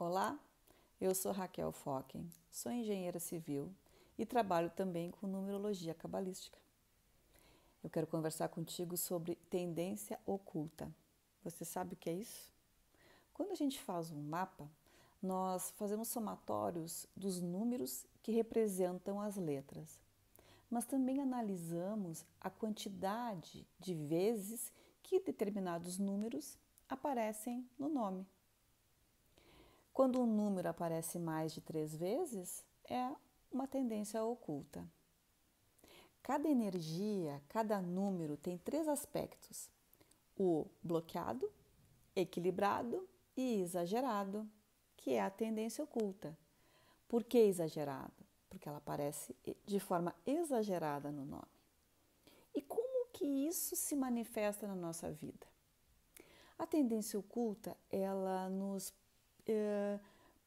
Olá, eu sou Raquel Focken, sou engenheira civil e trabalho também com numerologia cabalística. Eu quero conversar contigo sobre tendência oculta. Você sabe o que é isso? Quando a gente faz um mapa, nós fazemos somatórios dos números que representam as letras, mas também analisamos a quantidade de vezes que determinados números aparecem no nome. Quando um número aparece mais de três vezes, é uma tendência oculta. Cada energia, cada número tem três aspectos: o bloqueado, equilibrado e exagerado, que é a tendência oculta. Por que exagerado? Porque ela aparece de forma exagerada no nome. E como que isso se manifesta na nossa vida? A tendência oculta, ela nos eh,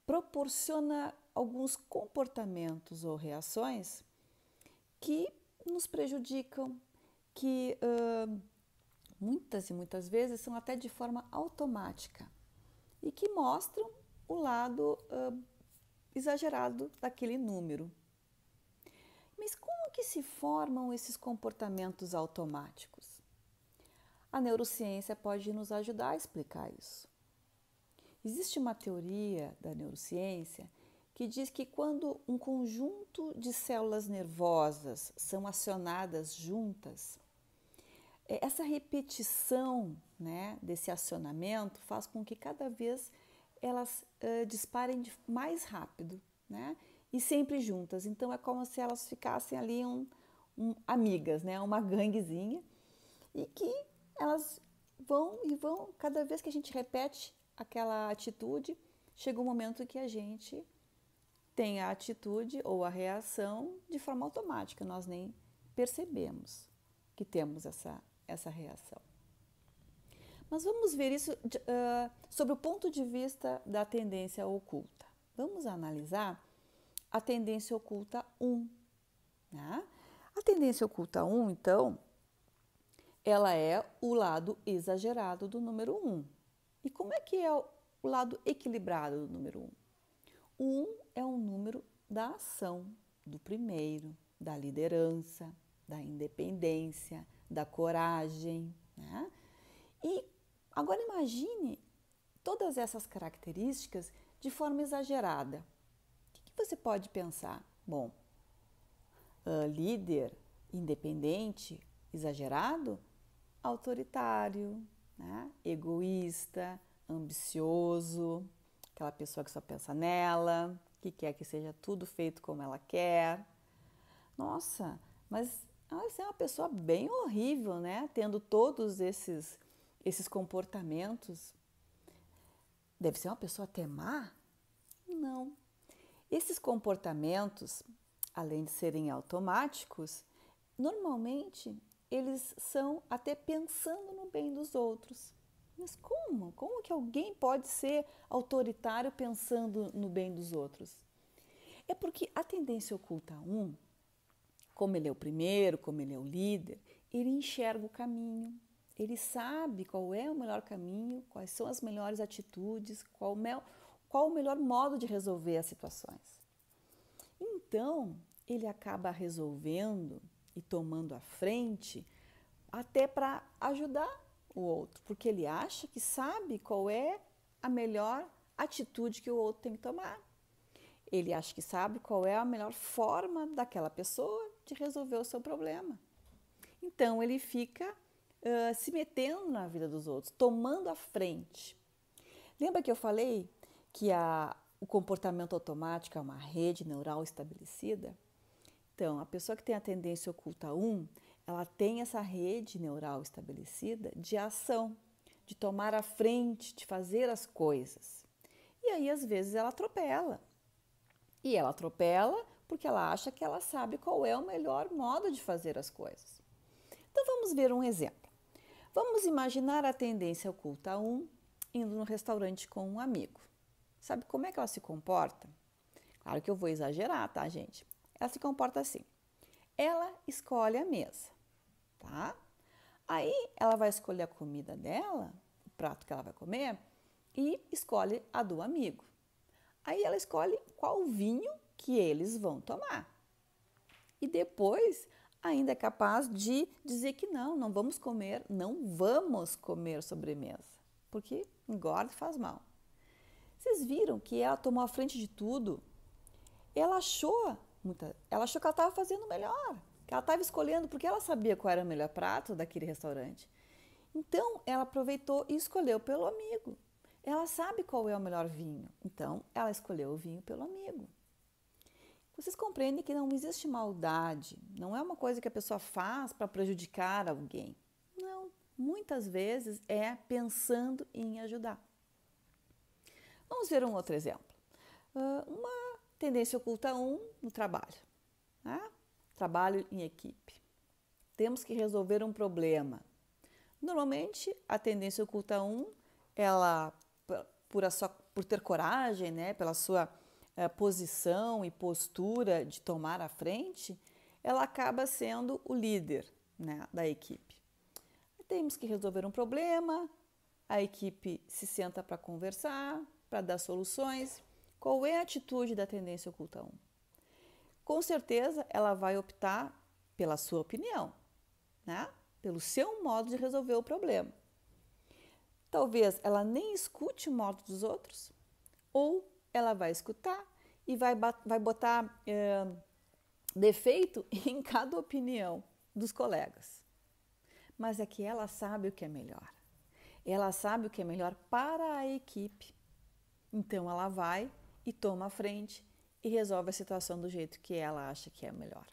proporciona alguns comportamentos ou reações que nos prejudicam, que uh, muitas e muitas vezes são até de forma automática e que mostram o lado uh, exagerado daquele número. Mas como que se formam esses comportamentos automáticos? A neurociência pode nos ajudar a explicar isso. Existe uma teoria da neurociência que diz que quando um conjunto de células nervosas são acionadas juntas, é, essa repetição né, desse acionamento faz com que cada vez elas uh, disparem mais rápido né, e sempre juntas. Então é como se elas ficassem ali um, um, amigas, né, uma ganguezinha, e que elas vão e vão, cada vez que a gente repete aquela atitude, chega um momento que a gente tem a atitude ou a reação de forma automática, nós nem percebemos que temos essa, essa reação. Mas vamos ver isso uh, sobre o ponto de vista da tendência oculta. Vamos analisar a tendência oculta 1. Né? A tendência oculta 1, então, ela é o lado exagerado do número 1. E como é que é o lado equilibrado do número 1? Um? O 1 um é o número da ação, do primeiro, da liderança, da independência, da coragem. Né? E agora imagine todas essas características de forma exagerada. O que você pode pensar? Bom, uh, líder, independente, exagerado, autoritário, né? egoísta, ambicioso, aquela pessoa que só pensa nela, que quer que seja tudo feito como ela quer. Nossa, mas ela ah, é uma pessoa bem horrível, né? Tendo todos esses esses comportamentos. Deve ser uma pessoa até má? Não. Esses comportamentos, além de serem automáticos, normalmente eles são até pensando no bem dos outros. Mas como? Como que alguém pode ser autoritário pensando no bem dos outros? É porque a tendência oculta um, como ele é o primeiro, como ele é o líder, ele enxerga o caminho, ele sabe qual é o melhor caminho, quais são as melhores atitudes, qual, qual o melhor modo de resolver as situações. Então, ele acaba resolvendo e tomando a frente, até para ajudar o outro, porque ele acha que sabe qual é a melhor atitude que o outro tem que tomar. Ele acha que sabe qual é a melhor forma daquela pessoa de resolver o seu problema. Então ele fica uh, se metendo na vida dos outros, tomando a frente. Lembra que eu falei que a, o comportamento automático é uma rede neural estabelecida? Então, a pessoa que tem a tendência oculta 1, ela tem essa rede neural estabelecida de ação, de tomar a frente, de fazer as coisas. E aí, às vezes, ela atropela. E ela atropela porque ela acha que ela sabe qual é o melhor modo de fazer as coisas. Então vamos ver um exemplo. Vamos imaginar a tendência oculta 1 indo no restaurante com um amigo. Sabe como é que ela se comporta? Claro que eu vou exagerar, tá, gente? Ela se comporta assim. Ela escolhe a mesa, tá? Aí ela vai escolher a comida dela, o prato que ela vai comer, e escolhe a do amigo. Aí ela escolhe qual vinho que eles vão tomar. E depois ainda é capaz de dizer que não, não vamos comer, não vamos comer sobremesa, porque engorda e faz mal. Vocês viram que ela tomou a frente de tudo? Ela achou Muita... Ela achou que ela estava fazendo melhor, que ela estava escolhendo porque ela sabia qual era o melhor prato daquele restaurante. Então, ela aproveitou e escolheu pelo amigo. Ela sabe qual é o melhor vinho, então ela escolheu o vinho pelo amigo. Vocês compreendem que não existe maldade, não é uma coisa que a pessoa faz para prejudicar alguém. Não, muitas vezes é pensando em ajudar. Vamos ver um outro exemplo. Ah, uma Tendência oculta 1 um, no trabalho. Né? Trabalho em equipe. Temos que resolver um problema. Normalmente, a tendência oculta 1, um, ela, por, sua, por ter coragem, né, pela sua eh, posição e postura de tomar a frente, ela acaba sendo o líder né, da equipe. Temos que resolver um problema, a equipe se senta para conversar, para dar soluções qual é a atitude da tendência oculta 1? Com certeza ela vai optar pela sua opinião, né? pelo seu modo de resolver o problema. Talvez ela nem escute o modo dos outros, ou ela vai escutar e vai, vai botar é, defeito em cada opinião dos colegas. Mas é que ela sabe o que é melhor. Ela sabe o que é melhor para a equipe. Então ela vai e toma a frente e resolve a situação do jeito que ela acha que é melhor.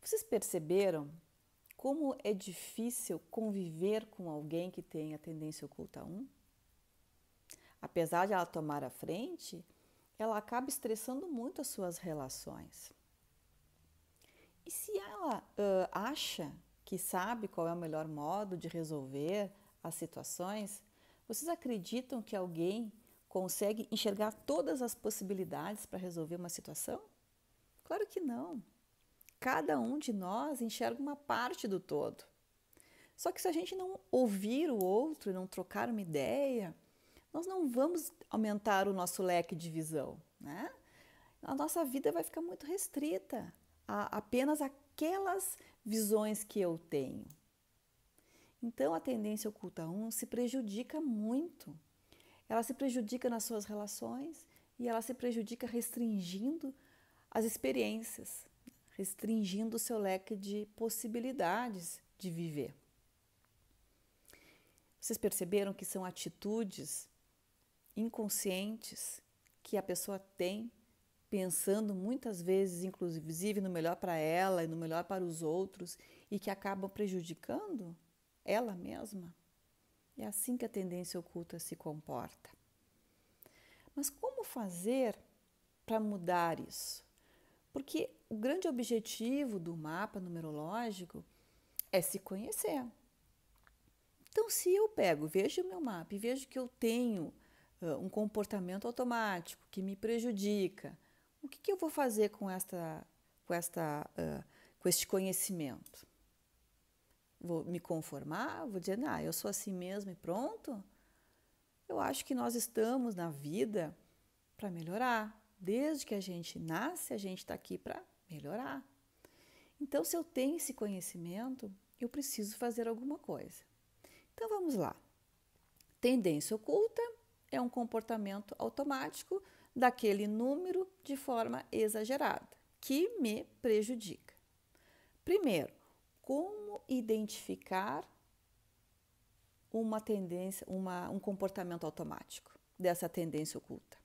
Vocês perceberam como é difícil conviver com alguém que tem a tendência oculta 1? Apesar de ela tomar a frente, ela acaba estressando muito as suas relações. E se ela uh, acha que sabe qual é o melhor modo de resolver as situações, vocês acreditam que alguém consegue enxergar todas as possibilidades para resolver uma situação? Claro que não. Cada um de nós enxerga uma parte do todo. Só que se a gente não ouvir o outro, não trocar uma ideia, nós não vamos aumentar o nosso leque de visão, né? A nossa vida vai ficar muito restrita a apenas aquelas visões que eu tenho. Então a tendência oculta 1 um se prejudica muito ela se prejudica nas suas relações e ela se prejudica restringindo as experiências, restringindo o seu leque de possibilidades de viver. Vocês perceberam que são atitudes inconscientes que a pessoa tem, pensando muitas vezes, inclusive, no melhor para ela e no melhor para os outros, e que acabam prejudicando ela mesma? É assim que a tendência oculta se comporta. Mas como fazer para mudar isso? Porque o grande objetivo do mapa numerológico é se conhecer. Então, se eu pego, vejo o meu mapa e vejo que eu tenho uh, um comportamento automático que me prejudica, o que, que eu vou fazer com, esta, com, esta, uh, com este conhecimento? Vou me conformar? Vou dizer, não eu sou assim mesmo e pronto? Eu acho que nós estamos na vida para melhorar. Desde que a gente nasce, a gente está aqui para melhorar. Então, se eu tenho esse conhecimento, eu preciso fazer alguma coisa. Então, vamos lá. Tendência oculta é um comportamento automático daquele número de forma exagerada, que me prejudica. Primeiro, como identificar uma tendência, uma, um comportamento automático dessa tendência oculta.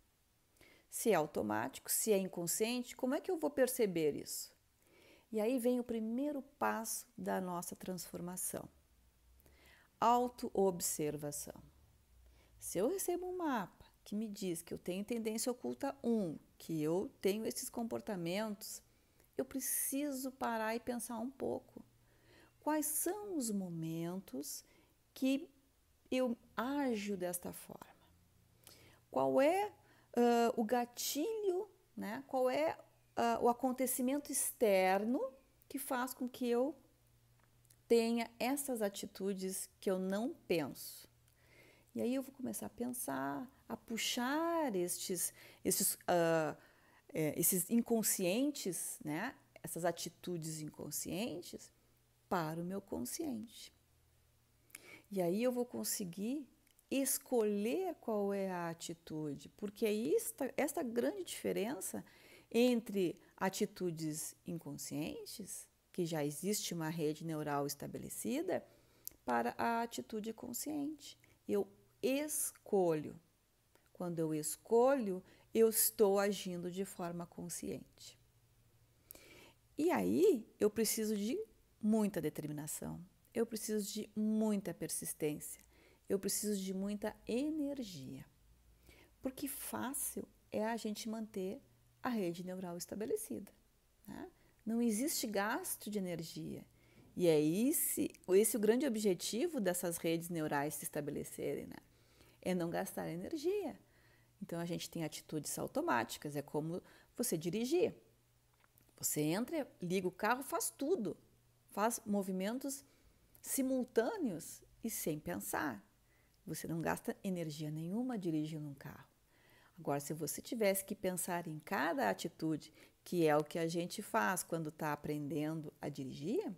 Se é automático, se é inconsciente, como é que eu vou perceber isso? E aí vem o primeiro passo da nossa transformação: autoobservação. Se eu recebo um mapa que me diz que eu tenho tendência oculta 1, que eu tenho esses comportamentos, eu preciso parar e pensar um pouco quais são os momentos que eu ajo desta forma? Qual é uh, o gatilho, né? qual é uh, o acontecimento externo que faz com que eu tenha essas atitudes que eu não penso? E aí eu vou começar a pensar, a puxar estes, estes, uh, esses inconscientes, né? essas atitudes inconscientes, para o meu consciente. E aí eu vou conseguir escolher qual é a atitude, porque é esta, esta grande diferença entre atitudes inconscientes, que já existe uma rede neural estabelecida, para a atitude consciente. Eu escolho. Quando eu escolho, eu estou agindo de forma consciente. E aí eu preciso de muita determinação, eu preciso de muita persistência, eu preciso de muita energia. Porque fácil é a gente manter a rede neural estabelecida. Né? Não existe gasto de energia. E é esse, esse o grande objetivo dessas redes neurais se estabelecerem, né? É não gastar energia. Então a gente tem atitudes automáticas, é como você dirigir. Você entra, liga o carro, faz tudo faz movimentos simultâneos e sem pensar. Você não gasta energia nenhuma dirigindo um carro. Agora, se você tivesse que pensar em cada atitude, que é o que a gente faz quando está aprendendo a dirigir,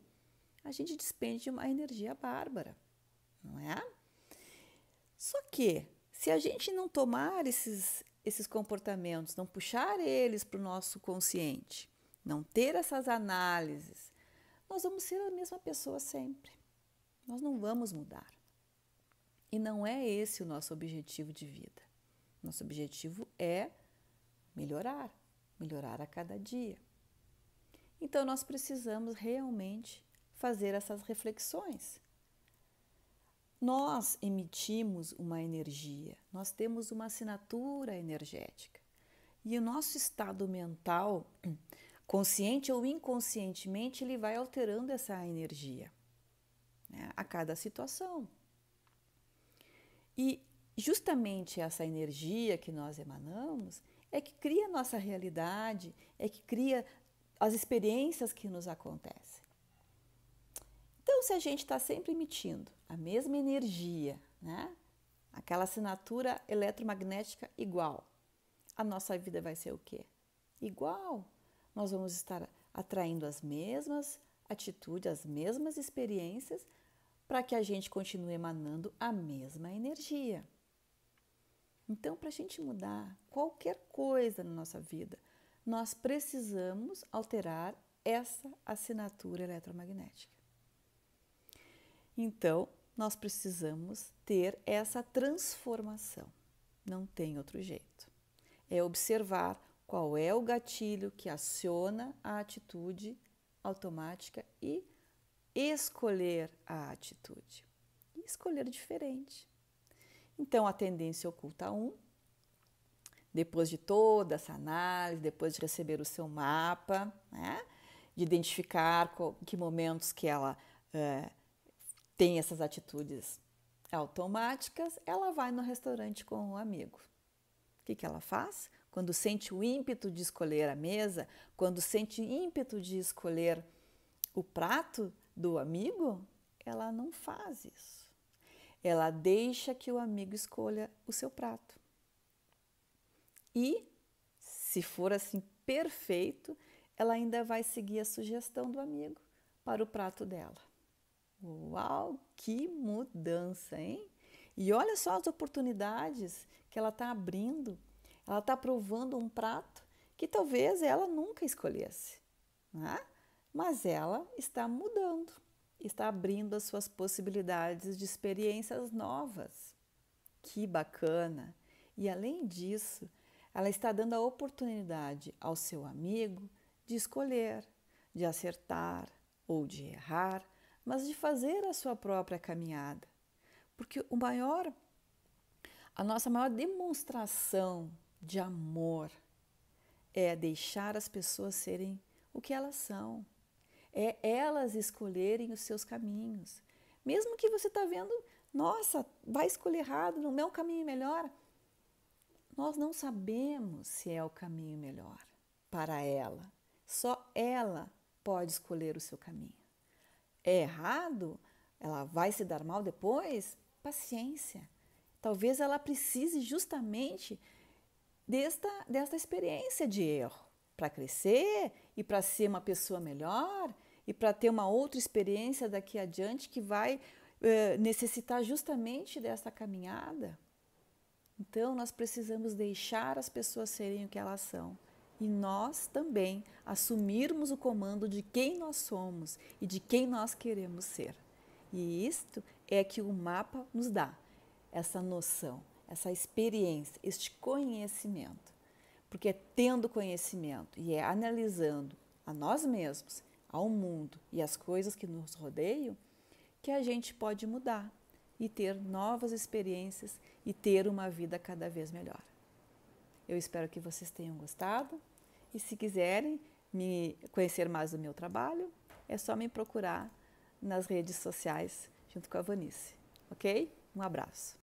a gente despende uma energia bárbara, não é? Só que, se a gente não tomar esses, esses comportamentos, não puxar eles para o nosso consciente, não ter essas análises, nós vamos ser a mesma pessoa sempre. Nós não vamos mudar. E não é esse o nosso objetivo de vida. Nosso objetivo é melhorar, melhorar a cada dia. Então nós precisamos realmente fazer essas reflexões. Nós emitimos uma energia, nós temos uma assinatura energética. E o nosso estado mental consciente ou inconscientemente, ele vai alterando essa energia né, a cada situação. E justamente essa energia que nós emanamos é que cria a nossa realidade, é que cria as experiências que nos acontecem. Então, se a gente está sempre emitindo a mesma energia, né, aquela assinatura eletromagnética igual, a nossa vida vai ser o quê? Igual, nós vamos estar atraindo as mesmas atitudes, as mesmas experiências, para que a gente continue emanando a mesma energia. Então, para a gente mudar qualquer coisa na nossa vida, nós precisamos alterar essa assinatura eletromagnética. Então, nós precisamos ter essa transformação. Não tem outro jeito. É observar qual é o gatilho que aciona a atitude automática e escolher a atitude. E escolher diferente. Então a tendência oculta 1, um, depois de toda essa análise, depois de receber o seu mapa, né, de identificar qual, que momentos que ela é, tem essas atitudes automáticas, ela vai no restaurante com um amigo que, que ela faz? Quando sente o ímpeto de escolher a mesa, quando sente ímpeto de escolher o prato do amigo, ela não faz isso. Ela deixa que o amigo escolha o seu prato. E, se for assim perfeito, ela ainda vai seguir a sugestão do amigo para o prato dela. Uau, que mudança, hein? E olha só as oportunidades que ela está abrindo. Ela está provando um prato que talvez ela nunca escolhesse, né? mas ela está mudando, está abrindo as suas possibilidades de experiências novas. Que bacana! E além disso, ela está dando a oportunidade ao seu amigo de escolher, de acertar ou de errar, mas de fazer a sua própria caminhada porque o maior, a nossa maior demonstração de amor é deixar as pessoas serem o que elas são, é elas escolherem os seus caminhos. Mesmo que você está vendo, nossa, vai escolher errado, não é o caminho melhor. Nós não sabemos se é o caminho melhor para ela. Só ela pode escolher o seu caminho. É errado? Ela vai se dar mal depois? paciência. Talvez ela precise justamente desta, desta experiência de erro para crescer e para ser uma pessoa melhor e para ter uma outra experiência daqui adiante que vai eh, necessitar justamente dessa caminhada. Então, nós precisamos deixar as pessoas serem o que elas são e nós também assumirmos o comando de quem nós somos e de quem nós queremos ser. E isto é que o mapa nos dá essa noção, essa experiência, este conhecimento. Porque é tendo conhecimento e é analisando a nós mesmos, ao mundo e as coisas que nos rodeiam que a gente pode mudar e ter novas experiências e ter uma vida cada vez melhor. Eu espero que vocês tenham gostado e se quiserem me conhecer mais do meu trabalho, é só me procurar nas redes sociais junto com a Vanice, ok? Um abraço.